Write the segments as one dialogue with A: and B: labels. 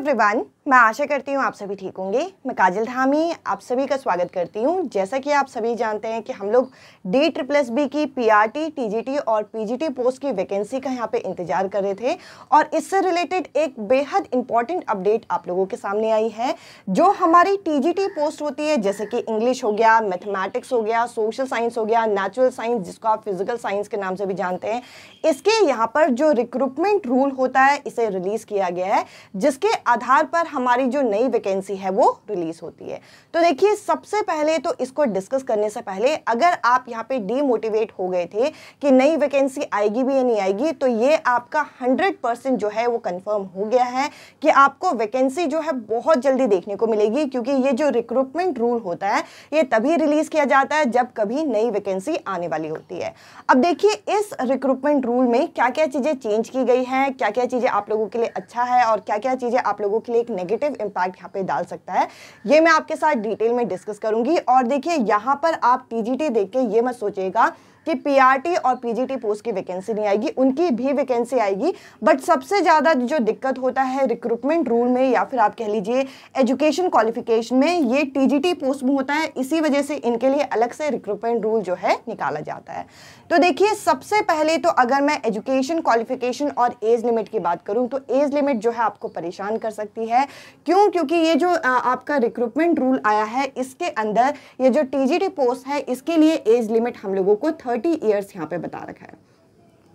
A: everyone. मैं आशा करती हूँ आप सभी ठीक होंगे मैं काजल धामी आप सभी का स्वागत करती हूँ जैसा कि आप सभी जानते हैं कि हम लोग डी ट्रिपल एस बी की पीआरटी, टीजीटी और पीजीटी पोस्ट की वैकेंसी का यहाँ पे इंतजार कर रहे थे और इससे रिलेटेड एक बेहद इंपॉर्टेंट अपडेट आप लोगों के सामने आई है जो हमारी टी पोस्ट होती है जैसे कि इंग्लिश हो गया मैथमेटिक्स हो गया सोशल साइंस हो गया नेचुरल साइंस जिसको आप फिजिकल साइंस के नाम से भी जानते हैं इसके यहाँ पर जो रिक्रूटमेंट रूल होता है इसे रिलीज़ किया गया है जिसके आधार पर हमारी जो नई वैकेंसी है वो रिलीज़ होती है तो देखिए सबसे पहले तो इसको डिस्कस करने से पहले अगर आप यहाँ पे डीमोटिवेट हो गए थे कि नई वैकेंसी आएगी भी या नहीं आएगी तो ये आपका हंड्रेड परसेंट जो है वो कंफर्म हो गया है कि आपको वैकेंसी जो है बहुत जल्दी देखने को मिलेगी क्योंकि ये जो रिक्रूटमेंट रूल होता है ये तभी रिलीज़ किया जाता है जब कभी नई वैकेंसी आने वाली होती है अब देखिए इस रिक्रूटमेंट रूल में क्या क्या चीज़ें चेंज की गई है क्या क्या चीज़ें आप लोगों के लिए अच्छा है और क्या क्या चीज़ें आप लोगों के लिए एक नेगेटिव इम्पैक्ट यहाँ पे डाल सकता है ये मैं आपके साथ डिटेल में डिस्कस करूंगी और देखिए यहाँ पर आप टी देख के ये मत सोचिएगा कि पीआरटी और पीजीटी पोस्ट की वैकेंसी नहीं आएगी उनकी भी वैकेंसी आएगी बट सबसे ज़्यादा जो दिक्कत होता है रिक्रूटमेंट रूल में या फिर आप कह लीजिए एजुकेशन क्वालिफिकेशन में ये टीजीटी पोस्ट में होता है इसी वजह से इनके लिए अलग से रिक्रूटमेंट रूल जो है निकाला जाता है तो देखिए सबसे पहले तो अगर मैं एजुकेशन क्वालिफिकेशन और एज लिमिट की बात करूँ तो एज लिमिट जो है आपको परेशान कर सकती है क्यों क्योंकि ये जो आपका रिक्रूटमेंट रूल आया है इसके अंदर ये जो टीजीटी पोस्ट है इसके लिए एज लिमिट हम लोगों को थर्टी ईयर्स यहाँ पे बता रखा है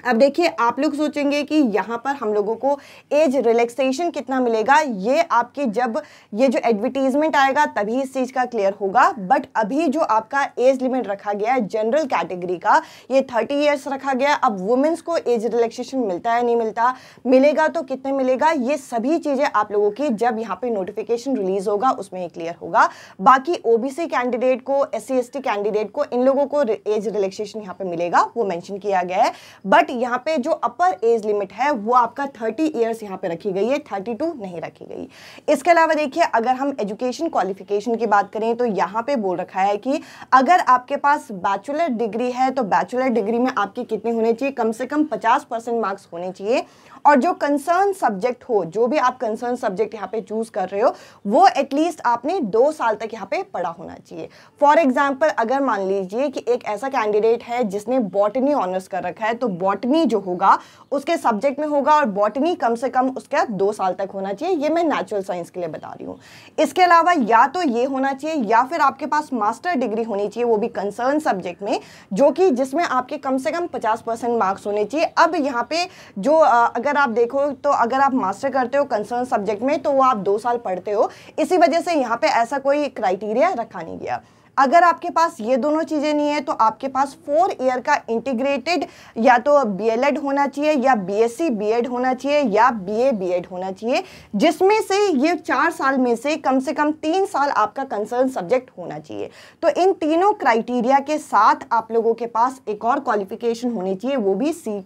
A: अब देखिए आप लोग सोचेंगे कि यहाँ पर हम लोगों को एज रिलैक्सेशन कितना मिलेगा ये आपकी जब ये जो एडवर्टीजमेंट आएगा तभी इस चीज़ का क्लियर होगा बट अभी जो आपका एज लिमिट रखा गया है जनरल कैटेगरी का ये थर्टी ईयर्स रखा गया अब वुमेंस को एज रिलैक्सेशन मिलता है नहीं मिलता मिलेगा तो कितने मिलेगा ये सभी चीज़ें आप लोगों की जब यहाँ पर नोटिफिकेशन रिलीज होगा उसमें ही क्लियर होगा बाकी ओबीसी कैंडिडेट को एस सी कैंडिडेट को इन लोगों को एज रिलैक्सेशन यहाँ पर मिलेगा वो मैंशन किया गया है बट यहाँ पे जो अपर एज लिमिट है वो आपका थर्टी ईयर्स यहाँ पे रखी गई है थर्टी टू नहीं रखी गई इसके अलावा देखिए अगर हम एजुकेशन क्वालिफिकेशन की बात करें तो यहाँ पे बोल रखा है कि अगर आपके पास बैचुलर डिग्री है तो बैचुलर डिग्री में आपकी कितने होने चाहिए कम से कम पचास मार्क्स होने चाहिए और जो कंसर्न सब्जेक्ट हो जो भी आप कंसर्न सब्जेक्ट यहाँ पे चूज कर रहे हो वो एटलीस्ट आपने दो साल तक यहाँ पे पढ़ा होना चाहिए फॉर एग्जाम्पल अगर मान लीजिए कि एक ऐसा कैंडिडेट है जिसने बॉटनी ऑनर्स कर रखा है तो बॉटनी बॉटनी जो होगा उसके सब्जेक्ट में होगा और बॉटनी कम से कम उसके दो साल तक होना चाहिए ये मैं नेचुरल साइंस के लिए बता रही हूँ इसके अलावा या तो ये होना चाहिए या फिर आपके पास मास्टर डिग्री होनी चाहिए वो भी कंसर्न सब्जेक्ट में जो कि जिसमें आपके कम से कम पचास परसेंट मार्क्स होने चाहिए अब यहाँ पे जो अगर आप देखो तो अगर आप मास्टर करते हो कंसर्न सब्जेक्ट में तो वो आप दो साल पढ़ते हो इसी वजह से यहाँ पे ऐसा कोई क्राइटेरिया रखा नहीं गया अगर आपके पास ये दोनों चीज़ें नहीं है तो आपके पास फोर ईयर का इंटीग्रेटेड या तो बीएलएड होना चाहिए या बीएससी बीएड होना चाहिए या बीए बीएड होना चाहिए जिसमें से ये चार साल में से कम से कम तीन साल आपका कंसर्न सब्जेक्ट होना चाहिए तो इन तीनों क्राइटेरिया के साथ आप लोगों के पास एक और क्वालिफिकेशन होनी चाहिए वो भी सी e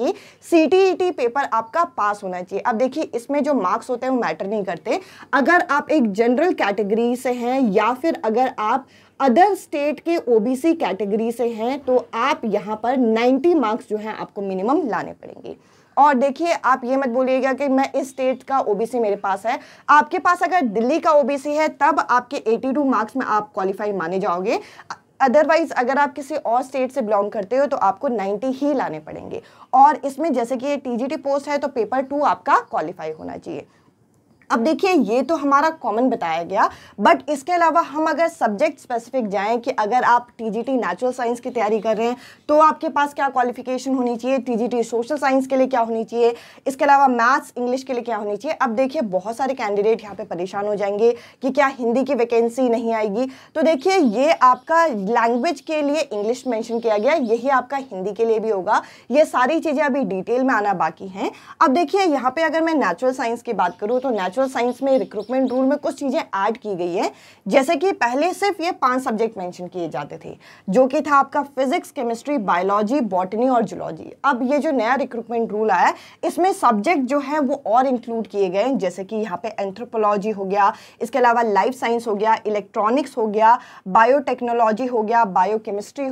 A: की सी पेपर e आपका पास होना चाहिए अब देखिए इसमें जो मार्क्स होते हैं वो मैटर नहीं करते अगर आप एक जनरल कैटेगरी से हैं या फिर अगर आप अदर स्टेट के ओबीसी कैटेगरी से हैं तो आप यहाँ पर 90 मार्क्स जो हैं आपको मिनिमम लाने पड़ेंगे और देखिए आप ये मत बोलिएगा कि मैं इस स्टेट का ओबीसी मेरे पास है आपके पास अगर दिल्ली का ओबीसी है तब आपके 82 मार्क्स में आप क्वालिफाई माने जाओगे अदरवाइज अगर आप किसी और स्टेट से बिलोंग करते हो तो आपको 90 ही लाने पड़ेंगे और इसमें जैसे कि ये टी पोस्ट है तो पेपर टू आपका क्वालिफाई होना चाहिए अब देखिए ये तो हमारा कॉमन बताया गया बट इसके अलावा हम अगर सब्जेक्ट स्पेसिफिक जाएं कि अगर आप टीजीटी नेचुरल साइंस की तैयारी कर रहे हैं तो आपके पास क्या क्वालिफिकेशन होनी चाहिए टीजीटी सोशल साइंस के लिए क्या होनी चाहिए इसके अलावा मैथ्स इंग्लिश के लिए क्या होनी चाहिए अब देखिए बहुत सारे कैंडिडेट यहाँ पर परेशान हो जाएंगे कि क्या हिंदी की वैकेंसी नहीं आएगी तो देखिए ये आपका लैंग्वेज के लिए इंग्लिश मैंशन किया गया यही आपका हिंदी के लिए भी होगा ये सारी चीज़ें अभी डिटेल में आना बाकी हैं अब देखिए यहाँ पर अगर मैं नेचुरल साइंस की बात करूँ तो नेचुरल नेचुरल साइंस में रिक्रूटमेंट रूल में कुछ चीज़ें ऐड की गई है जैसे कि पहले सिर्फ ये पांच सब्जेक्ट मेंशन किए जाते थे जो कि था आपका फिजिक्स केमिस्ट्री बायोलॉजी बॉटनी और जूलॉजी अब ये जो नया रिक्रूटमेंट रूल आया इसमें सब्जेक्ट जो है वो और इंक्लूड किए गए जैसे कि यहाँ पे एंथ्रोपोलॉजी हो गया इसके अलावा लाइफ साइंस हो गया इलेक्ट्रॉनिक्स हो गया बायोटेक्नोलॉजी हो गया बायो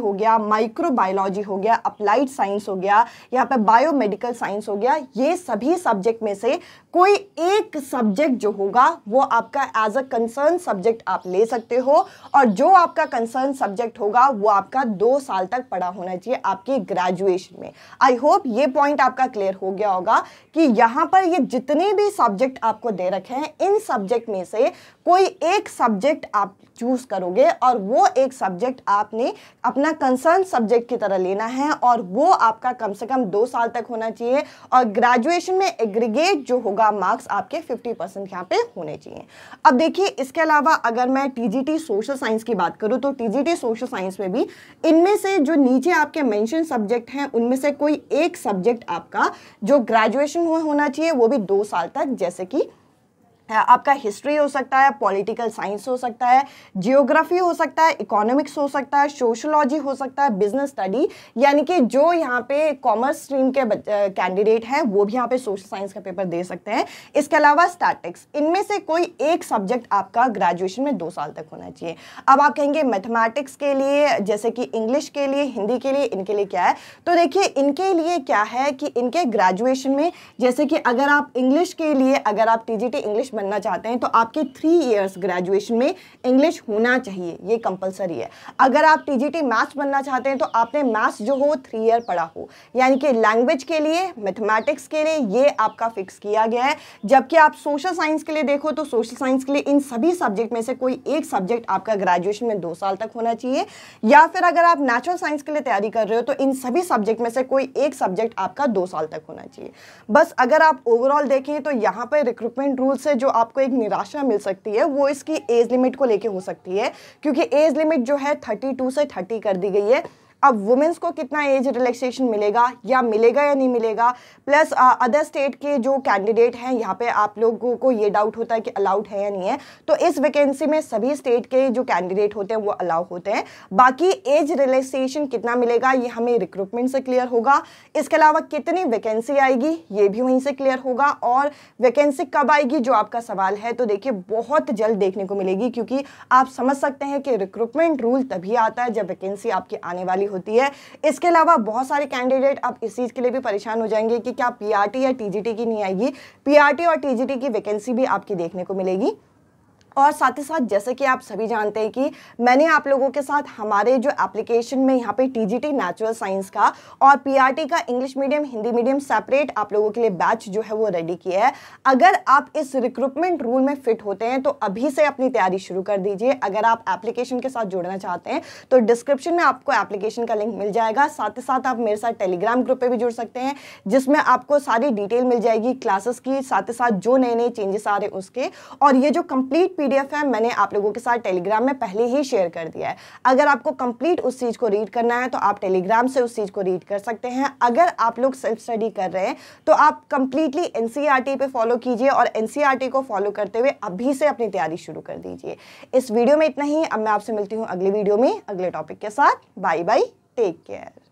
A: हो गया माइक्रोबायोलॉजी हो गया अप्लाइड साइंस हो गया यहाँ पे बायोमेडिकल साइंस हो गया ये सभी सब्जेक्ट में से कोई एक सब्जेक्ट जो होगा वो आपका एज अ कंसर्न सब्जेक्ट आप ले सकते हो और जो आपका कंसर्न सब्जेक्ट होगा वो आपका दो साल तक पढ़ा होना चाहिए आपकी ग्रेजुएशन में आई होप ये पॉइंट आपका क्लियर हो गया होगा कि यहाँ पर ये जितने भी सब्जेक्ट आपको दे रखे हैं इन सब्जेक्ट में से कोई एक सब्जेक्ट आप चूज करोगे और वो एक सब्जेक्ट आपने अपना कंसर्न सब्जेक्ट की तरह लेना है और वो आपका कम से कम दो साल तक होना चाहिए और ग्रेजुएशन में एग्रीगेट जो होगा का मार्क्स आपके 50 परसेंट यहाँ पे होने चाहिए अब देखिए इसके अलावा अगर मैं टीजीटी सोशल साइंस की बात करूँ तो टीजीटी सोशल साइंस में भी इनमें से जो नीचे आपके मैंशन सब्जेक्ट हैं उनमें से कोई एक सब्जेक्ट आपका जो ग्रेजुएशन हुआ होना चाहिए वो भी दो साल तक जैसे कि आपका हिस्ट्री हो सकता है पॉलिटिकल साइंस हो सकता है जियोग्राफी हो सकता है इकोनॉमिक्स हो सकता है सोशोलॉजी हो सकता है बिजनेस स्टडी यानी कि जो यहाँ पे कॉमर्स स्ट्रीम के कैंडिडेट हैं वो भी यहाँ पे सोशल साइंस का पेपर दे सकते हैं इसके अलावा स्टैटिक्स इनमें से कोई एक सब्जेक्ट आपका ग्रेजुएशन में दो साल तक होना चाहिए अब आप कहेंगे मैथमेटिक्स के लिए जैसे कि इंग्लिश के लिए हिंदी के लिए इनके लिए क्या है तो देखिए इनके लिए क्या है कि इनके ग्रेजुएशन में जैसे कि अगर आप इंग्लिश के लिए अगर आप टी इंग्लिश बनना चाहते हैं तो आपके थ्री ईयर्स ग्रेजुएशन में इंग्लिश होना चाहिए ये कंपलसरी है अगर आप टीजीटी मैथ्स बनना चाहते हैं तो आपने मैथ्स जो हो थ्री ईयर पढ़ा हो यानी कि लैंग्वेज के लिए मैथमेटिक्स के लिए ये आपका फिक्स किया गया है जबकि आप सोशल साइंस के लिए देखो तो सोशल साइंस के लिए इन सभी सब्जेक्ट में से कोई एक सब्जेक्ट आपका ग्रेजुएशन में दो साल तक होना चाहिए या फिर अगर आप नेचुरल साइंस के लिए तैयारी कर रहे हो तो इन सभी सब्जेक्ट में से कोई एक सब्जेक्ट आपका दो साल तक होना चाहिए बस अगर आप ओवरऑल देखें तो यहाँ पर रिक्रूटमेंट रूल्स है जो जो आपको एक निराशा मिल सकती है वो इसकी एज लिमिट को लेके हो सकती है क्योंकि एज लिमिट जो है थर्टी टू से थर्टी कर दी गई है अब वुमेंस को कितना एज रिलैक्सेशन मिलेगा या मिलेगा या नहीं मिलेगा प्लस अदर स्टेट के जो कैंडिडेट हैं यहाँ पे आप लोगों को ये डाउट होता है कि अलाउड है या नहीं है तो इस वैकेंसी में सभी स्टेट के जो कैंडिडेट होते हैं वो अलाउ होते हैं बाकी एज रिलैक्सेशन कितना मिलेगा ये हमें रिक्रूटमेंट से क्लियर होगा इसके अलावा कितनी वैकेंसी आएगी ये भी वहीं से क्लियर होगा और वैकेंसी कब आएगी जो आपका सवाल है तो देखिए बहुत जल्द देखने को मिलेगी क्योंकि आप समझ सकते हैं कि रिक्रूटमेंट रूल तभी आता है जब वैकेंसी आपकी आने वाली जारी होती है इसके अलावा बहुत सारे कैंडिडेट अब इस चीज़ के लिए भी परेशान हो जाएंगे कि क्या पी या टी की नहीं आएगी पीआरटी और टीजीटी की वैकेंसी भी आपकी देखने को मिलेगी और साथ ही साथ जैसे कि आप सभी जानते हैं कि मैंने आप लोगों के साथ हमारे जो एप्लीकेशन में यहाँ पे टीजीटी नेचुरल साइंस का और पीआरटी का English medium Hindi medium separate आप लोगों के लिए बैच जो है वो रेडी किया है अगर आप इस रिक्रूटमेंट रूल में फिट होते हैं तो अभी से अपनी तैयारी शुरू कर दीजिए अगर आप एप्लीकेशन के साथ जुड़ना चाहते हैं तो डिस्क्रिप्शन में आपको एप्लीकेशन का लिंक मिल जाएगा साथ ही साथ आप मेरे साथ टेलीग्राम ग्रुप पर भी जुड़ सकते हैं जिसमें आपको सारी डिटेल मिल जाएगी क्लासेस की साथ ही साथ जो नए नए चेंजेस आ रहे हैं उसके और ये जो कंप्लीट पी पीडीएफ है मैंने आप लोगों के साथ टेलीग्राम में पहले ही शेयर कर दिया है अगर आपको कंप्लीट उस चीज़ को रीड करना है तो आप टेलीग्राम से उस चीज़ को रीड कर सकते हैं अगर आप लोग सेल्फ स्टडी कर रहे हैं तो आप कंप्लीटली एनसीआरटी e पे फॉलो कीजिए और एनसीआरटी e को फॉलो करते हुए अभी से अपनी तैयारी शुरू कर दीजिए इस वीडियो में इतना ही अब मैं आपसे मिलती हूँ अगले वीडियो में अगले टॉपिक के साथ बाय बाय टेक केयर